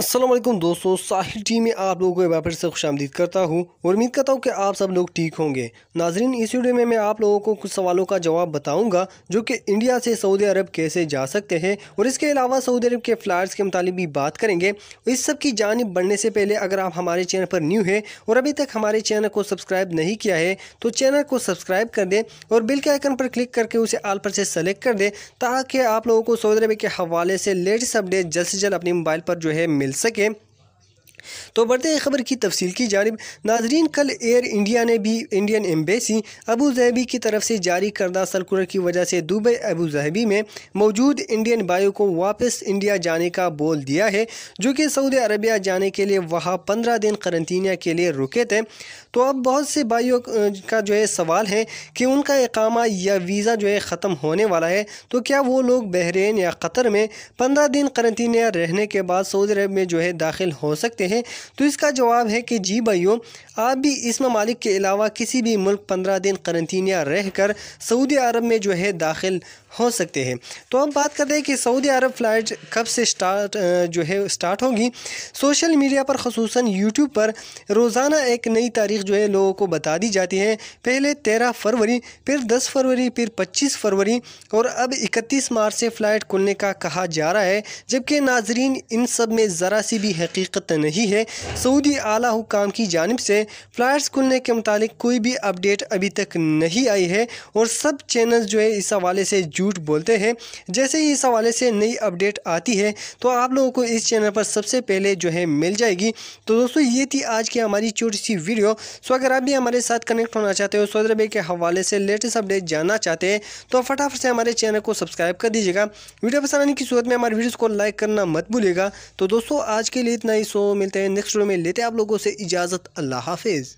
असलम दोस्तों साहिल टी में आप लोगों को फिर से खुश आमदीद करता हूँ और उम्मीद करता हूँ कि आप सब लोग ठीक होंगे नाजरीन इस वीडियो में मैं आप लोगों को कुछ सवालों का जवाब बताऊँगा जो कि इंडिया से सऊदी अरब कैसे जा सकते हैं और इसके अलावा सऊदी अरब के फ्लाइट्स के मुतालिक भी बात करेंगे इस सब की जानब बढ़ने से पहले अगर आप हमारे चैनल पर न्यू है और अभी तक हमारे चैनल को सब्सक्राइब नहीं किया है तो चैनल को सब्सक्राइब कर दें और बिल के आइकन पर क्लिक करके उसे आल पर से सेलेक्ट कर दें ताकि आप लोगों को सऊदी अरब के हवाले से लेटेस्ट अपडेट जल्द से जल्द अपने मोबाइल पर जो है El Seque, तो बढ़ते खबर की तफसील की जानब नाजरीन कल एयर इंडिया ने भी इंडियन एम्बेसी अबू जहबी की तरफ से जारी करदा सर्कुलर की वजह से दुबई अबू जहबी में मौजूद इंडियन बायो को वापस इंडिया जाने का बोल दिया है जो कि सऊदी अरबिया जाने के लिए वहाँ पंद्रह दिन करंतिया के लिए रुके थे तो अब बहुत से बायो का जो है सवाल है कि उनका इकामा या वीज़ा जो है ख़त्म होने वाला है तो क्या वो लोग बहरीन या कतर में पंद्रह दिन करंतिया रहने के बाद सऊदी अरब में जो है दाखिल हो सकते हैं हैं तो इसका जवाब है कि जी भाइयों आप भी इस ममालिक के अलावा किसी भी मुल्क पंद्रह दिन करंतिया रह कर सऊदी अरब में जो है दाखिल हो सकते हैं तो अब बात करते हैं कि सऊदी अरब फ़्लाइट कब से स्टार्ट जो है स्टार्ट होगी सोशल मीडिया पर खसूस यूट्यूब पर रोज़ाना एक नई तारीख जो है लोगों को बता दी जाती है पहले तेरह फरवरी फिर दस फरवरी फिर पच्चीस फरवरी और अब इकतीस मार्च से फ़्लाइट खुलने का कहा जा रहा है जबकि नाजरीन इन सब में ज़रा सी भी हकीकत नहीं दी है सऊदी आला हुकाम की जानब से फ्लाइट्स खुलने के मतलब कोई भी अपडेट अभी तक नहीं आई है और सब चैनल जो है इस हवाले से झूठ बोलते हैं जैसे ही इस हवाले से नई अपडेट आती है तो आप लोगों को इस चैनल पर सबसे पहले जो है मिल जाएगी तो दोस्तों ये थी आज की हमारी छोटी सी वीडियो सो अगर आप भी हमारे साथ कनेक्ट होना चाहते हो सऊदी अरबिया के हवाले से लेटेस्ट अपडेट जानना चाहते हैं तो फटाफट से हमारे चैनल को सब्सक्राइब कर दीजिएगा वीडियो पसंद आने की सूरत में हमारे वीडियोज़ को लाइक करना मत भूलिएगा तो दोस्तों आज के लिए इतना ही सो मिलता मिलते हैं नेक्स्ट वीडियो में लेते हैं आप लोगों से इजाज़त अल्लाह हाफिज़